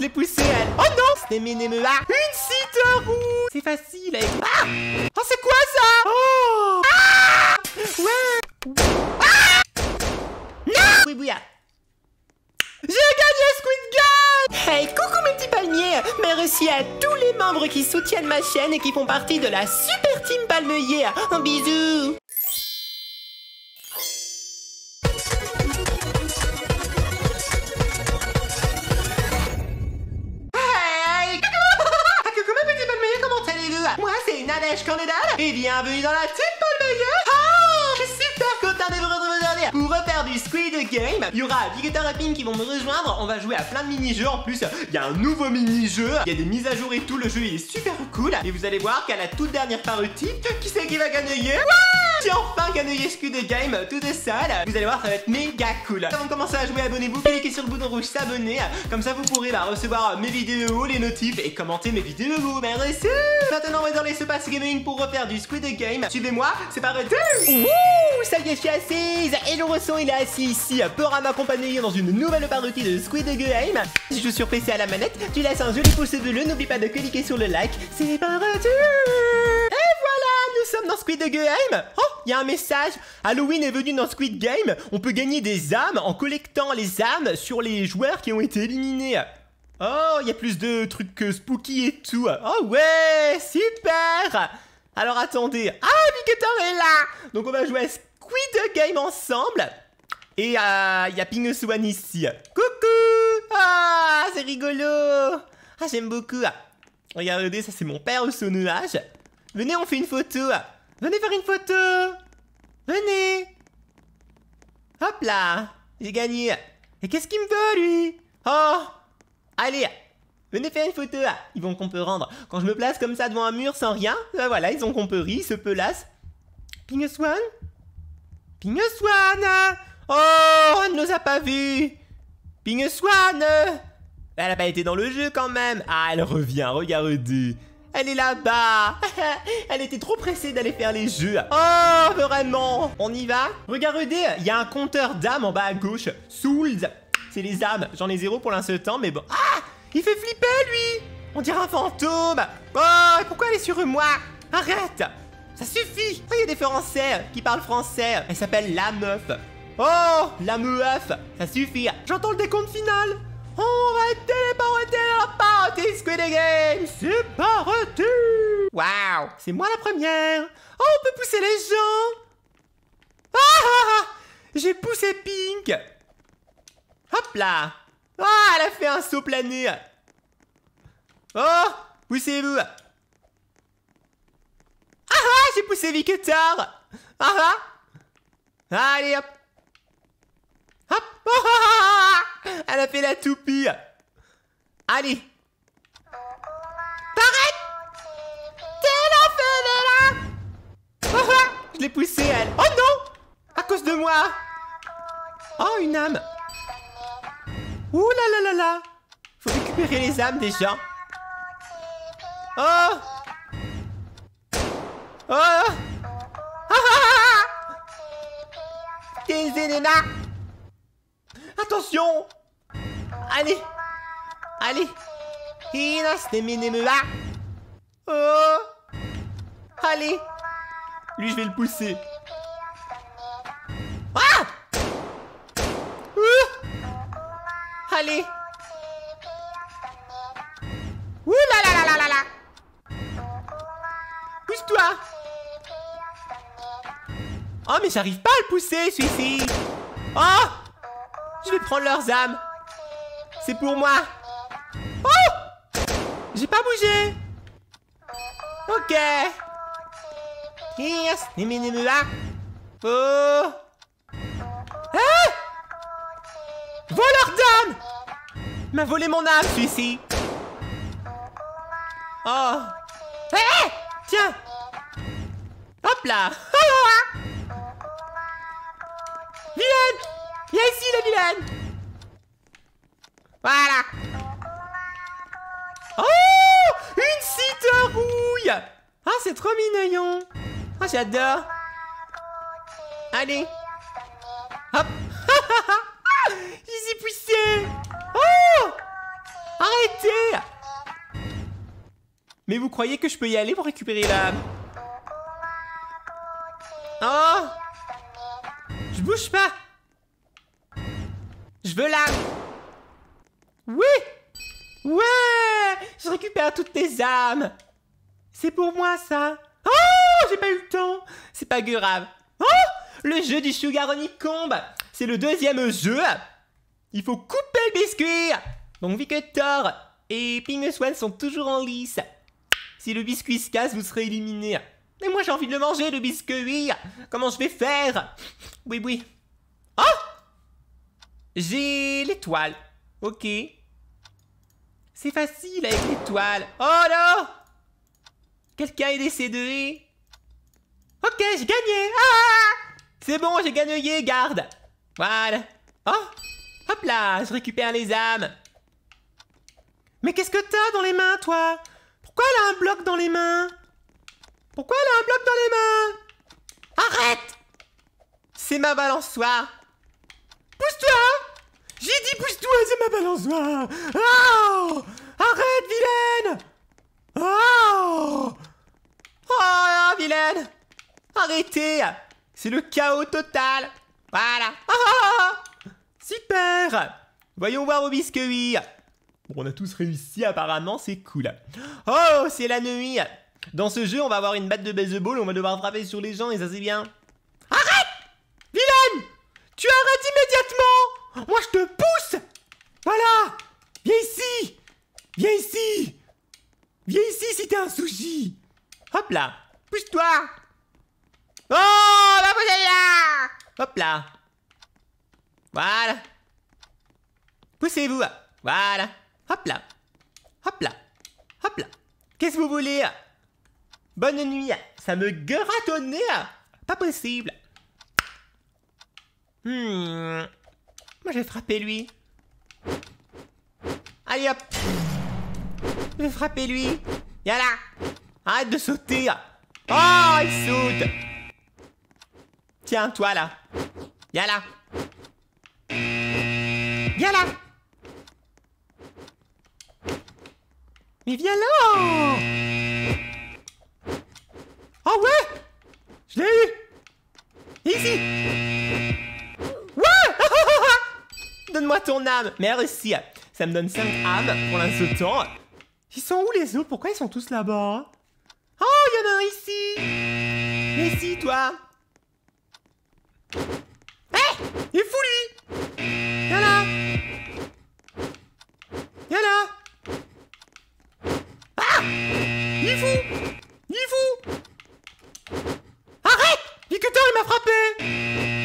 les pousser, elle. Oh non C'était Une citerou C'est facile, elle. Ah Oh, c'est quoi ça Oh Ah Ouais Ah Non Oui, bouillard. J'ai gagné Squid Game Hey, coucou mes petits palmiers Merci à tous les membres qui soutiennent ma chaîne et qui font partie de la super team palmier. Un bisou bienvenue dans la team Paul Meyer Ah Je suis super content de vous retrouver aujourd'hui Pour refaire du Squid Game, il y aura Victor et Pink qui vont me rejoindre On va jouer à plein de mini-jeux en plus Il y a un nouveau mini-jeu, il y a des mises à jour et tout Le jeu est super cool Et vous allez voir qu'à la toute dernière partie Qui c'est qui va gagner j'ai enfin gagné Squid Game tout de sale. Vous allez voir, ça va être méga cool. Avant de commencer à jouer, abonnez-vous, cliquez sur le bouton rouge s'abonner. Comme ça, vous pourrez bah, recevoir euh, mes vidéos, les notifs et commenter mes vidéos. Merci. Maintenant, on va dans les Space Gaming pour refaire du Squid Game. Suivez-moi, c'est parti. Wouh, ça y est, je suis assise. Et le ressent, il est assis ici pour m'accompagner dans une nouvelle partie de Squid Game. Si je joue sur PC à la manette, tu laisses un joli pouce bleu. N'oublie pas de cliquer sur le like. C'est parti nous sommes dans Squid Game Oh, il y a un message Halloween est venu dans Squid Game On peut gagner des âmes en collectant les âmes sur les joueurs qui ont été éliminés Oh, il y a plus de trucs spooky et tout Oh ouais, super Alors attendez... Ah, Victor est là Donc on va jouer à Squid Game ensemble Et il euh, y a Ping ici Coucou Ah, c'est rigolo Ah, j'aime beaucoup Regardez, ça c'est mon père au sonnage Venez, on fait une photo. Venez faire une photo. Venez. Hop là. J'ai gagné. Et qu'est-ce qu'il me veut, lui Oh Allez Venez faire une photo Ils vont qu'on peut rendre. Quand je me place comme ça devant un mur sans rien, ben voilà, ils ont qu'on peut ils se pelassent. Ping Swan Swan Oh, on ne nous a pas vus Ping Swan ben, Elle n'a pas été dans le jeu quand même Ah, elle revient, regardez elle est là-bas Elle était trop pressée d'aller faire les jeux Oh, vraiment On y va Regardez, il y a un compteur d'âmes en bas à gauche. Souls C'est les âmes. J'en ai zéro pour l'instant, mais bon... Ah Il fait flipper, lui On dirait un fantôme Oh, pourquoi elle est sur moi Arrête Ça suffit oh, Il y a des Français qui parlent français. Elle s'appelle la meuf. Oh La meuf Ça suffit J'entends le décompte final on va téléporter la partie Squid Game Super retour Waouh C'est moi la première Oh, on peut pousser les gens Ah, ah, ah, ah. J'ai poussé Pink Hop là Ah, elle a fait un saut plané Oh Poussez-vous Ah ah J'ai poussé Victor Ah ah Allez hop Hop oh, ah, ah elle a fait la toupie. Allez. T'arrêtes T'es là oh, Je l'ai poussée, elle. Oh non À cause de moi Oh, une âme Ouh là là là là Faut récupérer les âmes déjà. gens. Oh Oh ah, ah, ah, ah, ah. Attention allez, allez, me Oh, allez, lui je vais le pousser. Ah oh Allez. Ouh là là là là là là. Pousse-toi. Oh mais j'arrive pas à le pousser celui-ci. Oh Je vais prendre leurs âmes c'est pour moi Oh J'ai pas bougé Ok Yes Oh Ah hein? Voleur d'âme M'a volé mon âme, celui-ci Oh Hé Tiens Hop là oh, oh, oh, Vilaine Viens ici, la vilaine voilà Oh Une rouille Ah, c'est trop mignon Ah, j'adore Allez Hop J'y suis poussé Oh Arrêtez Mais vous croyez que je peux y aller pour récupérer l'âme Oh Je bouge pas Je veux l'âme oui Ouais Je récupère toutes tes âmes C'est pour moi, ça Oh J'ai pas eu le temps C'est pas grave Oh Le jeu du Sugar Combe C'est le deuxième jeu Il faut couper le biscuit Donc, Victor et Ping Swan sont toujours en lice, si le biscuit se casse, vous serez éliminé. Mais moi, j'ai envie de le manger, le biscuit Comment je vais faire Oui, oui. Oh J'ai l'étoile. Ok. C'est facile avec l'étoile. Oh non Quelqu'un est décédé. Ok, j'ai gagné. Ah C'est bon, j'ai gagné, garde. Voilà. Oh Hop là, je récupère les âmes. Mais qu'est-ce que t'as dans les mains, toi Pourquoi elle a un bloc dans les mains Pourquoi elle a un bloc dans les mains Arrête C'est ma balançoire. Pousse-toi j'ai dit pousse-toi, c'est ma balançoire oh, Arrête, vilaine oh. oh vilaine Arrêtez C'est le chaos total Voilà oh, Super Voyons voir au biscuit Bon, on a tous réussi apparemment, c'est cool. Oh, c'est la nuit Dans ce jeu, on va avoir une batte de baseball, on va devoir frapper sur les gens et ça c'est bien. Moi, je te pousse Voilà Viens ici Viens ici Viens ici si t'es un souci. Hop là Pousse-toi Oh La là Hop là Voilà Poussez-vous Voilà Hop là Hop là Hop là Qu'est-ce que vous voulez Bonne nuit Ça me grattonnait Pas possible Hmm... Moi, je vais frapper lui. Allez hop Je vais frapper lui. Viens là Arrête de sauter Oh, il saute Tiens, toi là Viens là Viens là Mais viens là Oh ouais Je l'ai eu Ici Donne-moi ton âme Merci Ça me donne 5 âmes pour l'instant. Ils sont où les autres Pourquoi ils sont tous là-bas Oh, il y en a un ici Mais si, toi Hé Il est fou, lui Viens là Viens là Ah Il est fou Il est fou Arrête Victor, il m'a frappé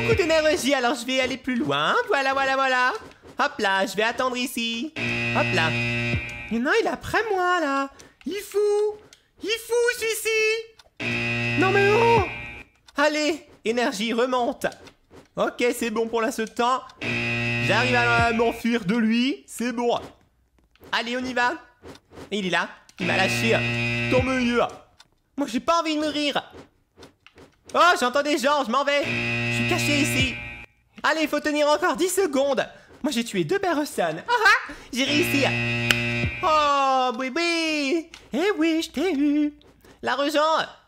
beaucoup d'énergie, alors je vais aller plus loin. Voilà, voilà, voilà. Hop là, je vais attendre ici. Hop là. non, il est après moi, là. Il fou. Il fou, celui-ci. Non, mais oh Allez, énergie, remonte. Ok, c'est bon pour là ce temps. J'arrive à m'enfuir de lui. C'est bon. Allez, on y va. Il est là. Il m'a lâché. Tant mieux. Moi, j'ai pas envie de mourir. Oh, ah, j'entends des gens, je m'en vais Je suis caché ici Allez, il faut tenir encore 10 secondes Moi, j'ai tué deux personnes Ah ah J'ai réussi Oh, oui, oui Eh oui, je t'ai eu La rue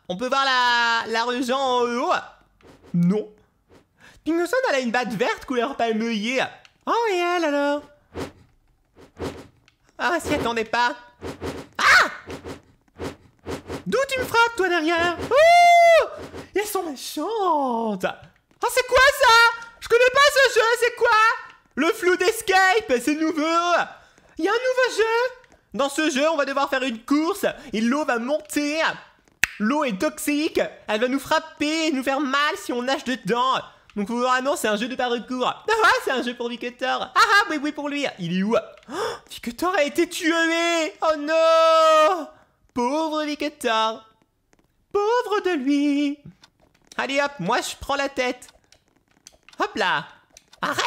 On peut voir la, la en haut Non Pingoson, elle a une batte verte couleur palmeuillée Oh, et elle, alors Ah, s'y attendait pas Ah D'où tu me frappes, toi, derrière Ouh Elles sont méchantes Oh, c'est quoi, ça Je connais pas ce jeu, c'est quoi Le flou d'escape, c'est nouveau Il y a un nouveau jeu Dans ce jeu, on va devoir faire une course et l'eau va monter L'eau est toxique, elle va nous frapper et nous faire mal si on nage dedans donc non, c'est un jeu de parcours. Ah, ah, c'est un jeu pour Victor. Ah ah, oui, oui, pour lui. Il est où oh, Victor a été tué. Oh non Pauvre Victor, Pauvre de lui Allez hop, moi je prends la tête Hop là Arrête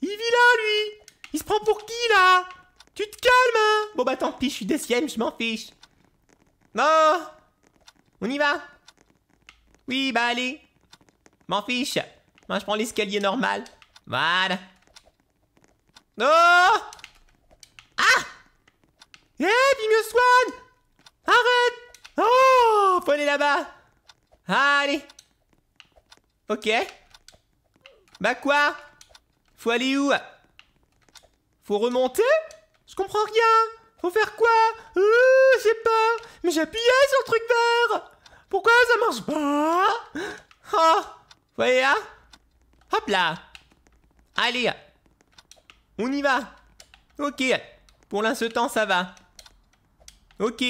Il vit là, lui Il se prend pour qui, là Tu te calmes, hein Bon bah tant pis, je suis deuxième, je m'en fiche Non. On y va Oui, bah allez M'en fiche Moi je prends l'escalier normal. Voilà Non oh! Ah Eh, hey, Swan Arrête Oh Faut aller là-bas Allez Ok. Bah quoi Faut aller où Faut remonter Je comprends rien Faut faire quoi euh, Je sais pas Mais j'ai appuyé sur le truc vert Pourquoi ça marche pas Oh Voyez là hein Hop là Allez On y va Ok Pour l'instant ça va Ok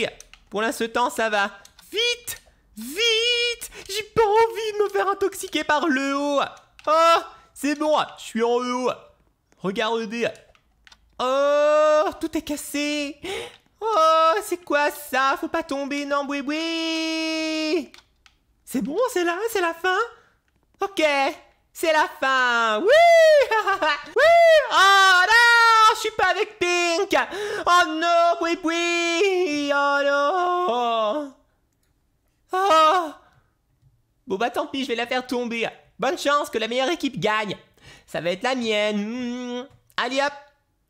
pour l'instant, ça va. Vite Vite J'ai pas envie de me faire intoxiquer par le haut Oh C'est bon, je suis en haut Regardez Oh Tout est cassé Oh C'est quoi ça Faut pas tomber, non, Oui, oui C'est bon, c'est là, c'est la fin Ok c'est la fin Oui Oui Oh non Je suis pas avec Pink Oh non Oui, oui Oh non Oh Bon bah tant pis, je vais la faire tomber. Bonne chance que la meilleure équipe gagne. Ça va être la mienne. Hmm. Allez hop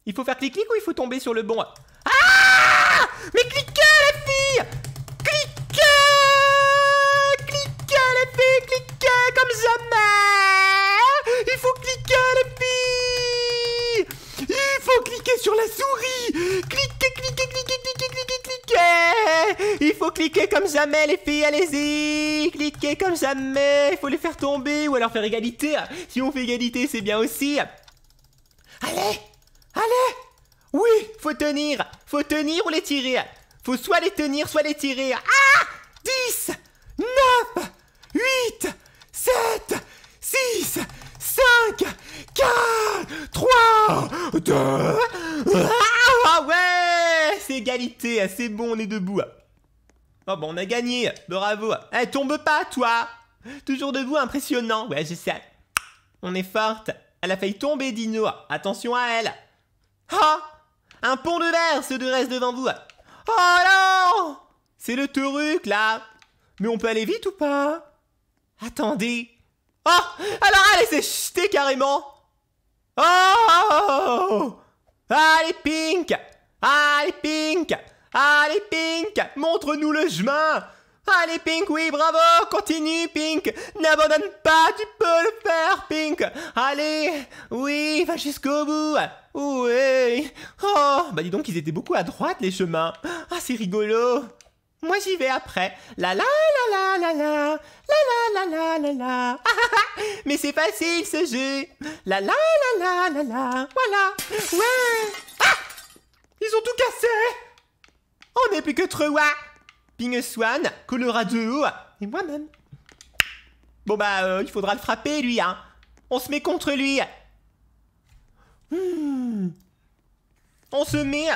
Il faut faire clic-clic ou il faut tomber sur le bon Ah Mais cliquez la fille Cliquez Cliquez les filles Cliquez comme jamais sur la souris Cliquez, cliquez, cliquez, cliquez, cliquez, cliquez Il faut cliquer comme jamais, les filles, allez-y Cliquez comme jamais, il faut les faire tomber ou alors faire égalité. Si on fait égalité, c'est bien aussi. Allez Allez Oui Faut tenir Faut tenir ou les tirer Faut soit les tenir, soit les tirer. Ah 10 9 8 7 6 5 4, 3, 2... Ah ouais C'est égalité, ah, c'est bon, on est debout. Ah. Oh bon, on a gagné, bravo. Ah. Eh, tombe pas, toi Toujours debout, impressionnant. Ouais, j'essaie. sais. On est forte. Elle a failli tomber, Dino. Attention à elle. Ah Un pont de verre, se de reste devant vous. Oh non C'est le truc, là. Mais on peut aller vite ou pas Attendez. Oh Alors elle s'est chutée carrément Oh, oh, oh, oh Allez, Pink Allez, Pink Allez, Pink Montre-nous le chemin Allez Pink, oui, bravo, continue Pink, n'abandonne pas, tu peux le faire Pink. Allez, oui, va jusqu'au bout. Oui. Oh, bah dis donc, ils étaient beaucoup à droite les chemins. Ah, c'est rigolo. Moi j'y vais après. La la la la la la la la la la la la ah, ah, ah. Mais c'est facile ce jeu. La la la la la la. Voilà. Ouais. Ah Ils ont tout cassé. On n'est plus que trois. Ping Swan, Colorado et moi-même. Bon bah euh, il faudra le frapper lui hein. On se met contre lui. Hmm. On se met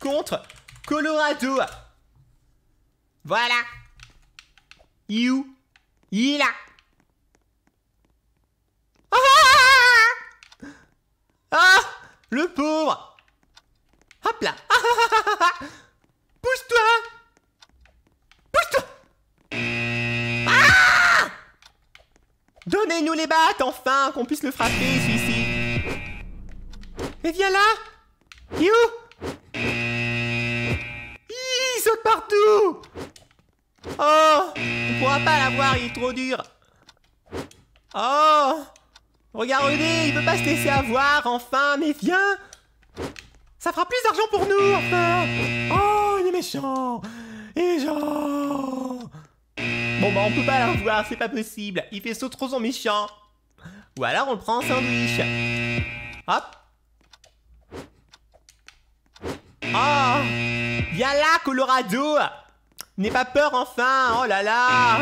contre Colorado. Voilà. You. Il a. Ah, ah Le pauvre Hop là ah, ah, ah, Pousse-toi Pousse-toi ah Donnez-nous les battes, enfin Qu'on puisse le frapper, celui-ci Et viens là You partout Oh On pourra pas l'avoir, il est trop dur Oh Regardez, il peut pas se laisser avoir, enfin, mais viens Ça fera plus d'argent pour nous, enfin Oh, il est méchant Il est Bon bah on peut pas l'avoir, c'est pas possible, il fait saut trop son méchant Ou alors on le prend en sandwich Hop Oh ah, Viens là, Colorado N'aie pas peur enfin Oh là là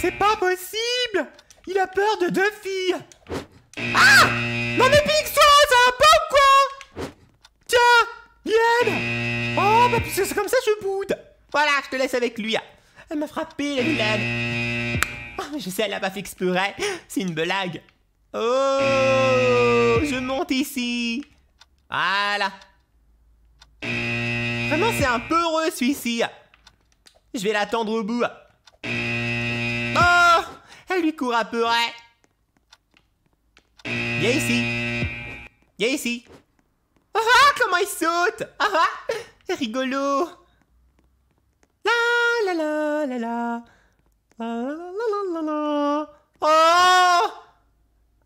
C'est pas possible Il a peur de deux filles Ah Non mais pique-toi ça va pas ou quoi Tiens Viens Oh bah c'est comme ça je boude Voilà, je te laisse avec lui Elle m'a frappé la vilaine ah, Je sais, elle a pas fait exprès C'est une blague Oh Je monte ici Voilà Vraiment, c'est un peu heureux celui-ci. Je vais l'attendre au bout. Oh Elle lui court à peu près. Viens ici. Viens ici. Ah, ah Comment il saute Ah ah Rigolo La la la la la la Oh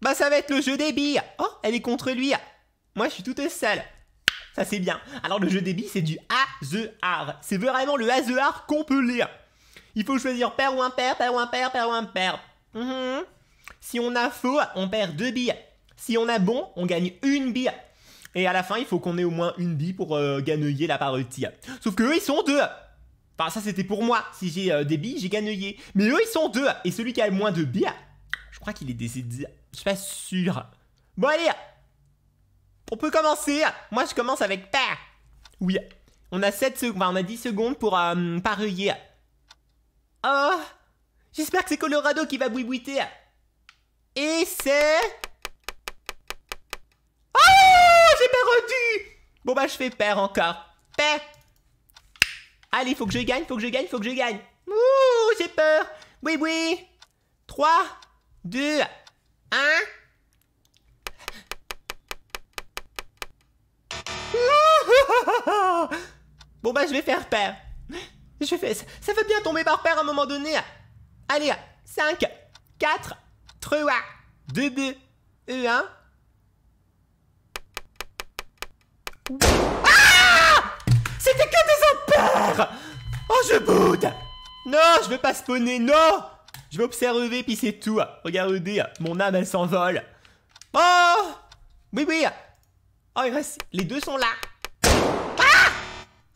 Bah ça va être le jeu des billes Oh Elle est contre lui Moi je suis toute seule ça c'est bien. Alors le jeu des billes, c'est du A the R. C'est vraiment le A the R qu'on peut lire. Il faut choisir paire ou impair, paire ou impair, paire ou impair. Mhm. Si on a faux, on perd deux billes. Si on a bon, on gagne une bille. Et à la fin, il faut qu'on ait au moins une bille pour euh, gagner la partie. Sauf que eux, ils sont deux. Enfin, ça c'était pour moi. Si j'ai euh, des billes, j'ai gagné. Mais eux, ils sont deux. Et celui qui a le moins de billes, je crois qu'il est décédé. Je suis pas sûr. Bon, allez, on peut commencer Moi, je commence avec père. Oui. On a 7 secondes, on a 10 secondes pour euh, Oh J'espère que c'est Colorado qui va bouibouiter. Et c'est... Oh J'ai perdu Bon bah je fais père encore. Père Allez, faut que je gagne, faut que je gagne, faut que je gagne. Ouh, j'ai peur. Oui, oui. 3, 2, 1. bon bah je vais faire paire. Je fais... Ça, fait bien tomber par paire à un moment donné. Allez, 5, 4, 3, 2, 2, 1. C'était que des empères Oh, je boude Non, je veux pas spawner, non Je vais observer, puis c'est tout. Regardez, mon âme, elle s'envole. Oh Oui, oui Oh, il reste... Les deux sont là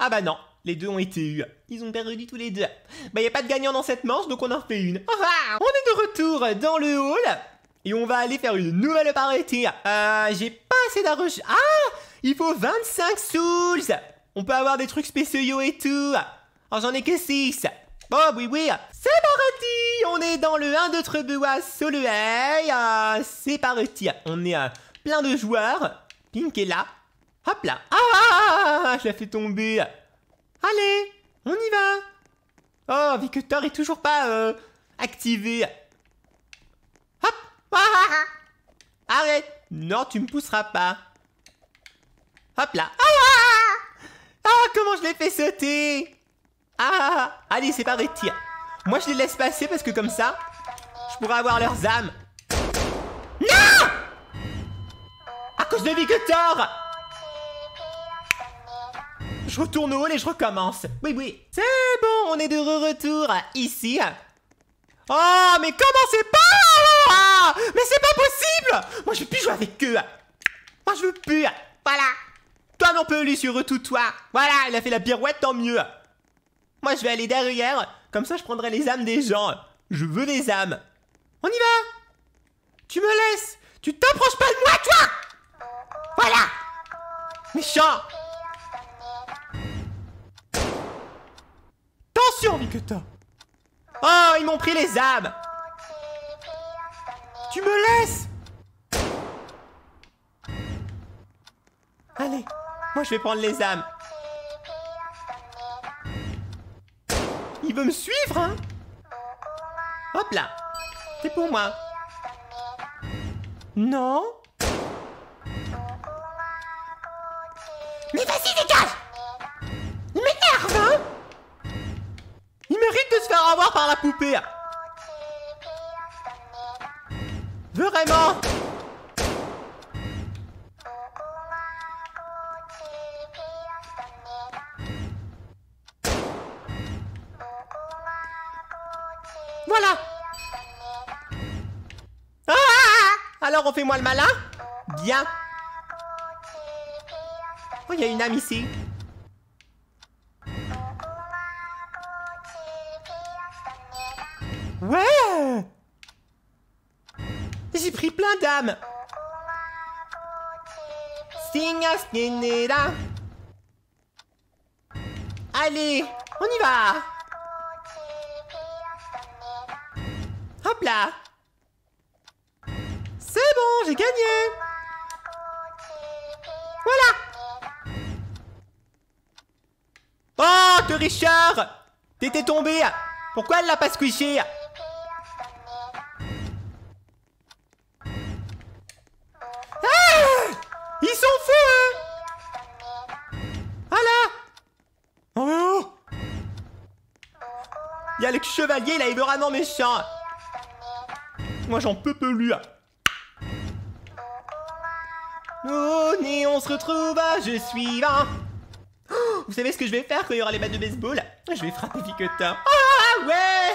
ah bah non, les deux ont été eu, Ils ont perdu tous les deux. Bah y a pas de gagnant dans cette manche, donc on en fait une. Ah, ah on est de retour dans le hall et on va aller faire une nouvelle parité. Euh, j'ai pas assez d'argent. Ah, il faut 25 souls. On peut avoir des trucs spéciaux et tout. Oh, j'en ai que 6. Bon, oui, oui. C'est parti. On est dans le 1, 2, 3, 2, soleil. c'est parti. On est euh, plein de joueurs. Pink est là. Hop là Ah Je l'ai fait tomber Allez On y va Oh, Victor est toujours pas euh, activé Hop ah. Arrête Non, tu me pousseras pas Hop là Ah, ah comment je l'ai fait sauter Ah Allez, c'est pas tire Moi, je les laisse passer parce que comme ça, je pourrais avoir leurs âmes. Non À cause de Victor je retourne au hall et je recommence. Oui, oui. C'est bon, on est de retour ici. Oh, mais comment c'est pas ah, Mais c'est pas possible Moi, je veux plus jouer avec eux. Moi, je veux plus. Voilà. Toi non plus, sur tout toi Voilà, il a fait la pirouette, tant mieux. Moi, je vais aller derrière. Comme ça, je prendrai les âmes des gens. Je veux des âmes. On y va Tu me laisses Tu t'approches pas de moi, toi Voilà Méchant que toi. Oh, ils m'ont pris les âmes Tu me laisses Allez, moi je vais prendre les âmes. Il veut me suivre, hein Hop là C'est pour moi. Non Mais vas-y, dégage Il m'énerve, hein mérite de se faire avoir par la poupée hein. Vraiment Voilà ah, Alors on fait moi le malin Bien Oh, il y a une âme ici madame Allez, on y va Hop là C'est bon, j'ai gagné Voilà Oh, que Richard T'étais tombé Pourquoi elle l'a pas squishé Il y a le chevalier là, il veut vraiment méchant. Moi j'en peux plus lui. Oh, on se retrouve, je suis vain. Oh, vous savez ce que je vais faire quand il y aura les matchs de baseball Je vais frapper Picotin. Ah ouais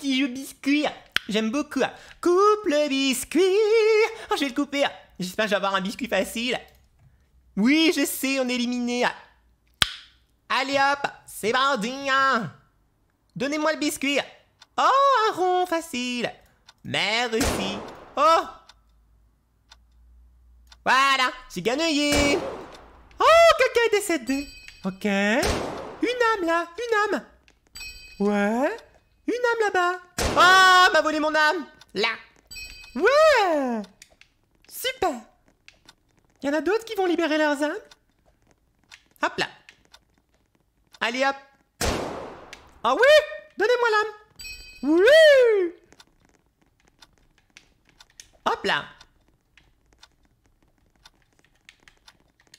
petit jeu biscuit. J'aime beaucoup. Coupe le biscuit. Oh, je vais le couper. J'espère que je vais avoir un biscuit facile. Oui, je sais, on est éliminé. Allez hop, c'est bandit. Hein. Donnez-moi le biscuit. Oh, un rond facile. Merci. Oh. Voilà, j'ai gagné. Oh, quelqu'un est décédé. Ok. Une âme là, une âme. Ouais. Une âme là-bas Ah, m'a bah, volé mon âme Là Ouais Super Il y en a d'autres qui vont libérer leurs âmes Hop là Allez hop Ah oh, oui Donnez-moi l'âme Oui Hop là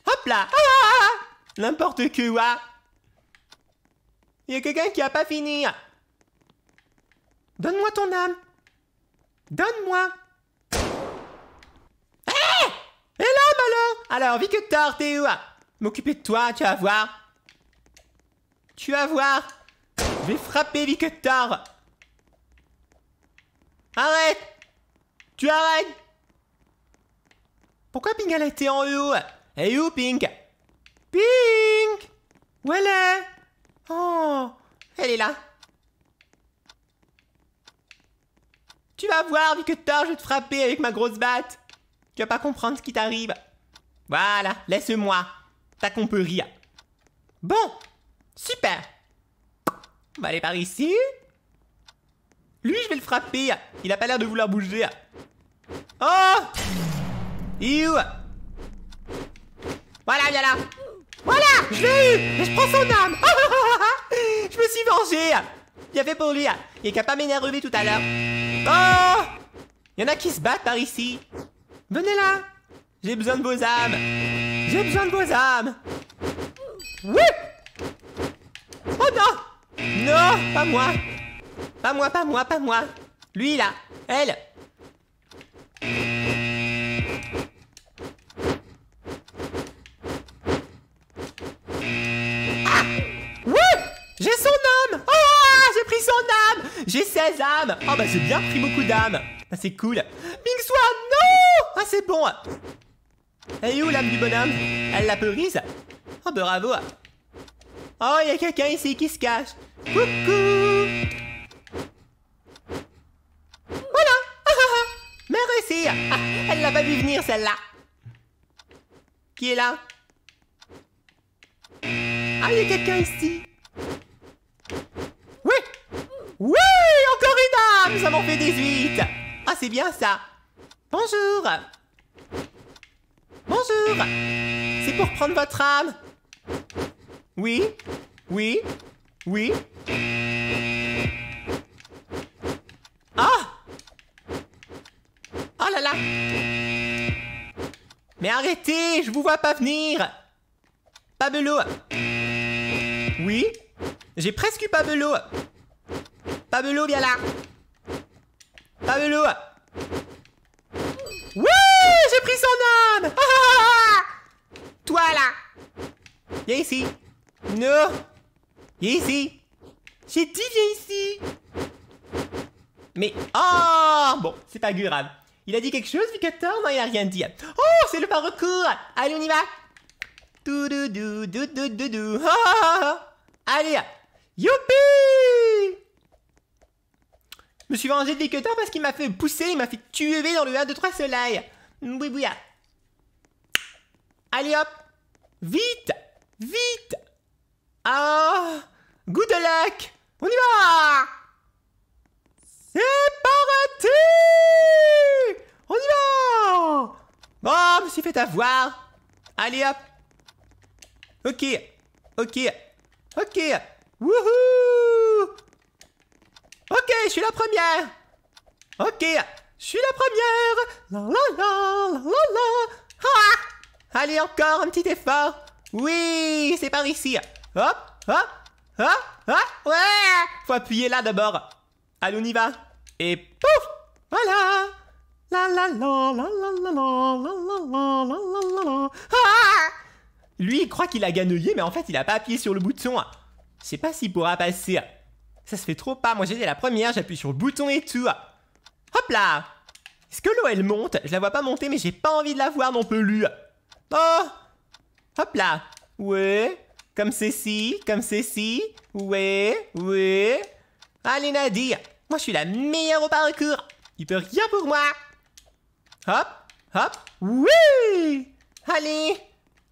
Hop là ah, ah, ah, ah. N'importe quoi Il y a quelqu'un qui a pas fini Donne-moi ton âme. Donne-moi. Hé eh Et eh, là, alors Alors, Victor, t'es où ah, M'occuper de toi, tu vas voir. Tu vas voir. Je vais frapper Victor. Arrête Tu arrêtes Pourquoi Pink elle était en haut e est où Pink Pink Où elle est Oh Elle est là Tu vas voir, vu que tard, je vais te frapper avec ma grosse batte. Tu vas pas comprendre ce qui t'arrive. Voilà, laisse-moi. T'as peut rire. Hein. Bon, super. On va aller par ici. Lui, je vais le frapper. Hein. Il a pas l'air de vouloir bouger. Hein. Oh Iou Voilà, viens là. Voilà, je l'ai eu. Mais je prends son âme. je me suis vengé. Bien fait pour lui. Il qu'à pas m'énerver tout à l'heure. Oh Il y en a qui se battent par ici. Venez là J'ai besoin de vos âmes. J'ai besoin de vos âmes. Oui Oh non Non Pas moi Pas moi, pas moi, pas moi. Lui là. Elle Oh bah j'ai bien pris beaucoup d'âmes Bah c'est cool Bing Swan, non Ah c'est bon Et où l'âme du bonhomme Elle la peurise Oh bravo Oh il y a quelqu'un ici qui se cache Coucou Voilà Merci ah, Elle l'a pas vu venir celle-là Qui est là Ah il y a quelqu'un ici fait 18 Ah, c'est bien ça Bonjour Bonjour C'est pour prendre votre âme Oui Oui Oui Ah Oh là là Mais arrêtez, je vous vois pas venir Pabelo Oui J'ai presque eu Pablo Pablo, viens là Pablo! le J'ai pris son âme Toi là Viens ici Non Viens ici J'ai dit viens ici Mais... oh Bon, c'est pas grave. Il a dit quelque chose, Victor Non, il a rien dit. Oh, c'est le parcours Allez, on y va Tout dou dou dou dou dou Allez Youpi me suis vengé de Décoteur parce qu'il m'a fait pousser, il m'a fait tuer dans le 1, 2, 3 soleil. boui. Allez hop. Vite. Vite. Oh. Good luck. On y va. C'est parti. On y va. Bon, oh, je me suis fait avoir. Allez hop. Ok. Ok. Ok. Wouhou Ok, je suis la première. Ok, je suis la première. Allez, encore un petit effort. Oui, c'est par ici. Hop, hop, hop, hop. Ouais, faut appuyer là d'abord. Allez, on y va. Et pouf, voilà. La la la la la la Lui, il croit qu'il a gagné, mais en fait, il a pas appuyé sur le bouton. Je sais pas s'il pourra passer. Ça se fait trop pas. Moi, j'étais la première, j'appuie sur le bouton et tout. Hop là Est-ce que l'eau, elle monte Je la vois pas monter, mais j'ai pas envie de la voir non plus. Oh Hop là Ouais Comme ceci, comme ceci. Ouais, ouais. Allez, Nadir. Moi, je suis la meilleure au parcours. Il peut rien pour moi. Hop, hop. Oui Allez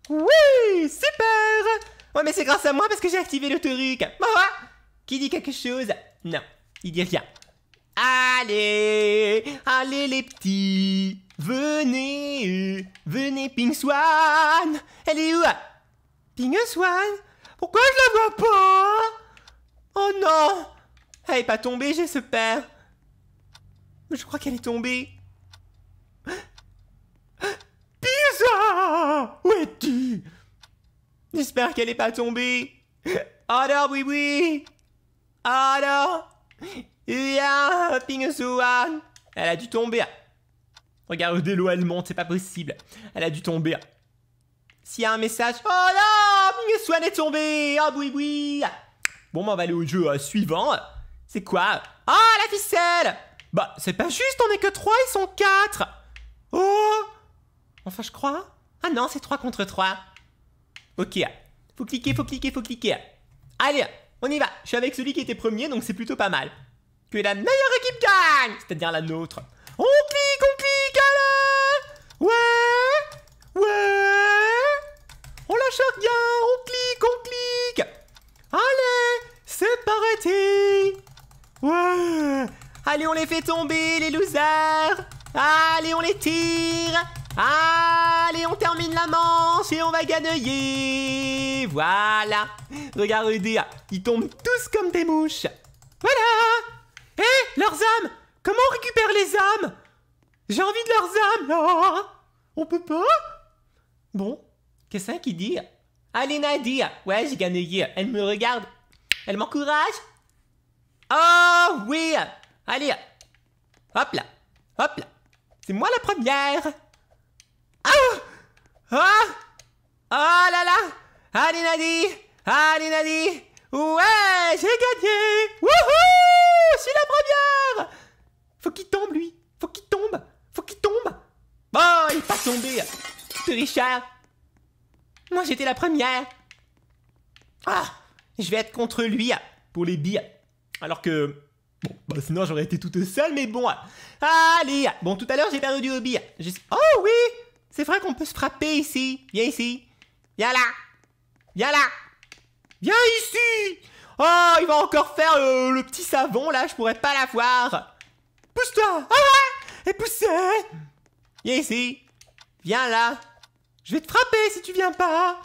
Oui Super Ouais, mais c'est grâce à moi parce que j'ai activé le truc. Au ah, ah. Qui dit quelque chose Non, il dit rien. Allez, allez les petits, venez, venez Ping Swan. Elle est où Ping Swan Pourquoi je la vois pas Oh non Elle est pas tombée, j'ai ce père. Je crois qu'elle est tombée. Pizza Où es-tu J'espère qu'elle n'est pas tombée. Oh non, oui, oui alors, il y a ping Elle a dû tomber. Regarde Regardez l'eau, elle monte, c'est pas possible. Elle a dû tomber. S'il y a un message. Oh là Ping est tombé Oh boui boui Bon, ben, on va aller au jeu euh, suivant. C'est quoi Ah, la ficelle Bah, c'est pas juste, on est que 3, ils sont 4 Oh Enfin, je crois. Ah non, c'est 3 contre 3. Ok. Faut cliquer, faut cliquer, faut cliquer. Allez, on y va. Je suis avec celui qui était premier, donc c'est plutôt pas mal. Que la meilleure équipe gagne C'est-à-dire la nôtre. On clique, on clique, allez Ouais Ouais On lâche rien, on clique, on clique Allez C'est parti Ouais Allez, on les fait tomber, les losers Allez, on les tire Allez, on termine la manche et on va gagner. Voilà. Regardez, ah, ils tombent tous comme des mouches. Voilà. Hé, leurs âmes Comment on récupère les âmes J'ai envie de leurs âmes. là. Oh, on peut pas Bon, qu'est-ce qu'il dit Allez Nadia, ah, ouais j'ai gagné. Elle me regarde. Elle m'encourage. Oh oui Allez Hop là Hop là C'est moi la première ah Oh là là Allez Nadi Allez Nadi Ouais J'ai gagné Wouhou Je suis la première Faut qu'il tombe lui Faut qu'il tombe Faut qu'il tombe Bon, oh, il est pas tombé Richard Moi j'étais la première Ah Je vais être contre lui pour les billes. Alors que... Bon, bah, sinon j'aurais été toute seule, mais bon. Allez Bon, tout à l'heure j'ai perdu du billes Oh oui c'est vrai qu'on peut se frapper ici. Viens ici. Viens là. Viens là. Viens ici. Oh, il va encore faire euh, le, petit savon là, je pourrais pas la voir. Pousse-toi. Ah Et pousse. Viens ici. Viens là. Je vais te frapper si tu viens pas.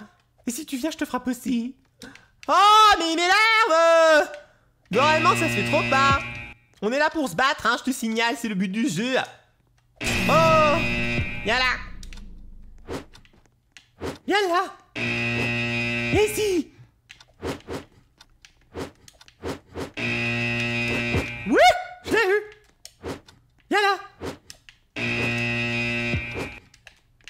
Et si tu viens, je te frappe aussi. Oh, mais il m'énerve Normalement, ça se fait trop pas. On est là pour se battre, hein, je te signale, c'est le but du jeu. Oh Viens là Viens là Viens ici Oui Je l'ai eu Viens là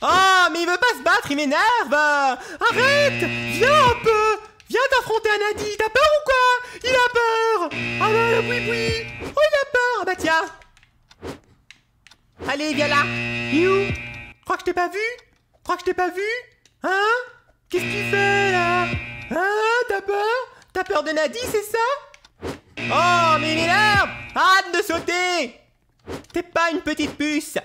Oh, mais il veut pas se battre, il m'énerve Arrête Viens un peu Viens t'affronter à Nadi T'as peur ou quoi Il a peur Ah bah, oui, oui Oh, il a peur Ah bah tiens Allez, viens là You. Crois que je t'ai pas vu Crois que je t'ai pas vu Hein Qu'est-ce que tu fais là Hein T'as peur T'as peur de Nadie, c'est ça Oh, mais là Arrête de sauter T'es pas une petite puce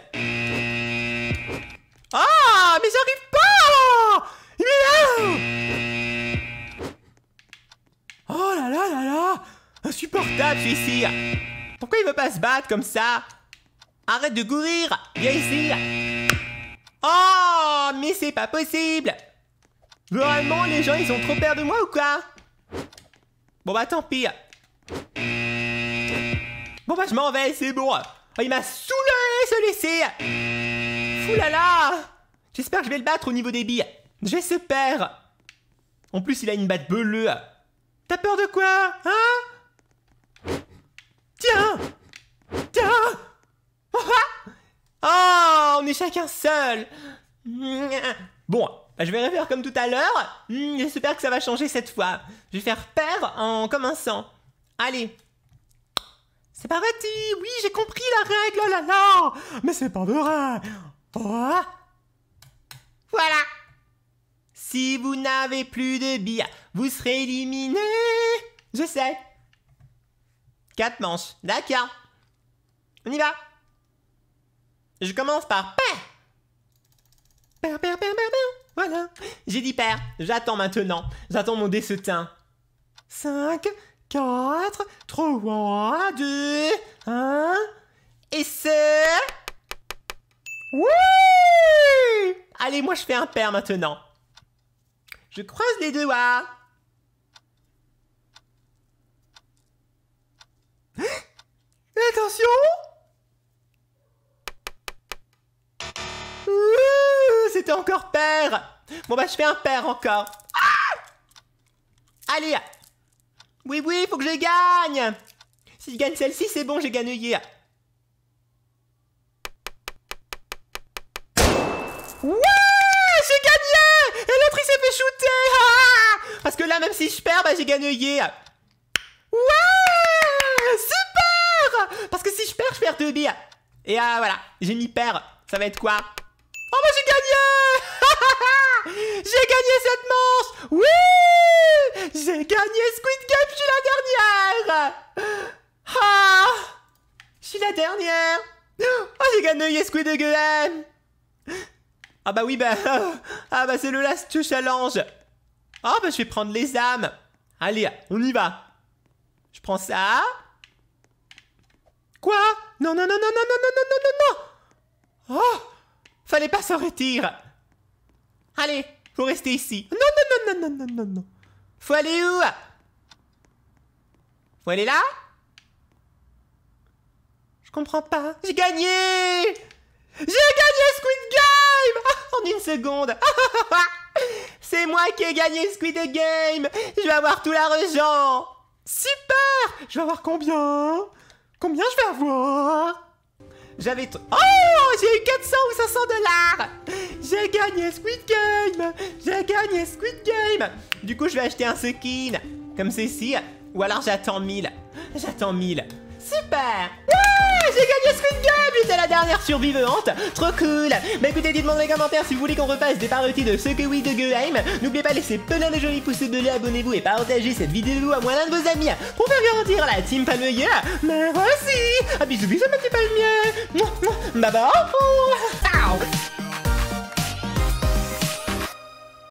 Ah, mais j'arrive pas Il est là Oh là là là là Insupportable celui-ci Pourquoi il veut pas se battre comme ça Arrête de courir Viens ici Oh, mais c'est pas possible Vraiment, les gens, ils ont trop peur de moi ou quoi Bon bah tant pis. Bon bah je m'en vais, c'est bon. Oh, il m'a saoulé se laisser. Foulala là là J'espère que je vais le battre au niveau des billes. Je vais se En plus, il a une batte bleue. T'as peur de quoi Hein chacun seul. Bon, je vais refaire comme tout à l'heure. J'espère que ça va changer cette fois. Je vais faire perdre en commençant. Allez. C'est pas parti Oui, j'ai compris la règle, oh là là Mais c'est pas vrai Voilà Si vous n'avez plus de billes, vous serez éliminé Je sais Quatre manches, d'accord On y va je commence par père. Père, père, père, père, père. Voilà. J'ai dit père. J'attends maintenant. J'attends mon dessetin. 5, 4, 3, 2, 1. Et c'est... Ouh Allez, moi je fais un père maintenant. Je croise les doigts. Ah. Attention encore père Bon bah je fais un père encore. Ah Allez Oui, oui, faut que je gagne Si je gagne celle-ci, c'est bon, j'ai gagné hier. Ouais J'ai gagné Et l'autre, il s'est fait shooter ah, Parce que là, même si je perds, bah j'ai gagné hier. Ouais Super Parce que si je perds, je perds deux billes. Et ah, voilà, j'ai mis père. Ça va être quoi Oh, bah j'ai gagné J'ai gagné cette manche Oui J'ai gagné Squid Game, je suis la dernière Ah Je suis la dernière Oh, j'ai gagné Squid Game Ah bah oui, bah... Ah bah c'est le last challenge Oh, bah je vais prendre les âmes Allez, on y va Je prends ça... Quoi Non, non, non, non, non, non, non, non, non, non, non Oh pas pas retire Allez, faut rester ici. Non, non, non, non, non, non, non, non. Faut aller où Faut aller là Je comprends pas. J'ai gagné J'ai gagné Squid Game ah, En une seconde C'est moi qui ai gagné Squid Game Je vais avoir tout l'argent Super Je vais avoir combien Combien je vais avoir j'avais... Oh J'ai eu 400 ou 500 dollars J'ai gagné Squid Game J'ai gagné Squid Game Du coup, je vais acheter un skin, comme ceci, ou alors j'attends 1000. J'attends 1000. Super j'ai gagné Squid Game J'étais la dernière survivante Trop cool Bah écoutez, dites-moi dans les commentaires si vous voulez qu'on repasse des parodies de ce que oui de Goheim. N'oubliez pas de laisser plein de jolis pouces bleus, abonnez-vous et partagez cette vidéo à moins d'un de vos amis pour faire grandir la team palmeier. Mais aussi Ah bisous bisous ma petite mouah, Bye bye. Ciao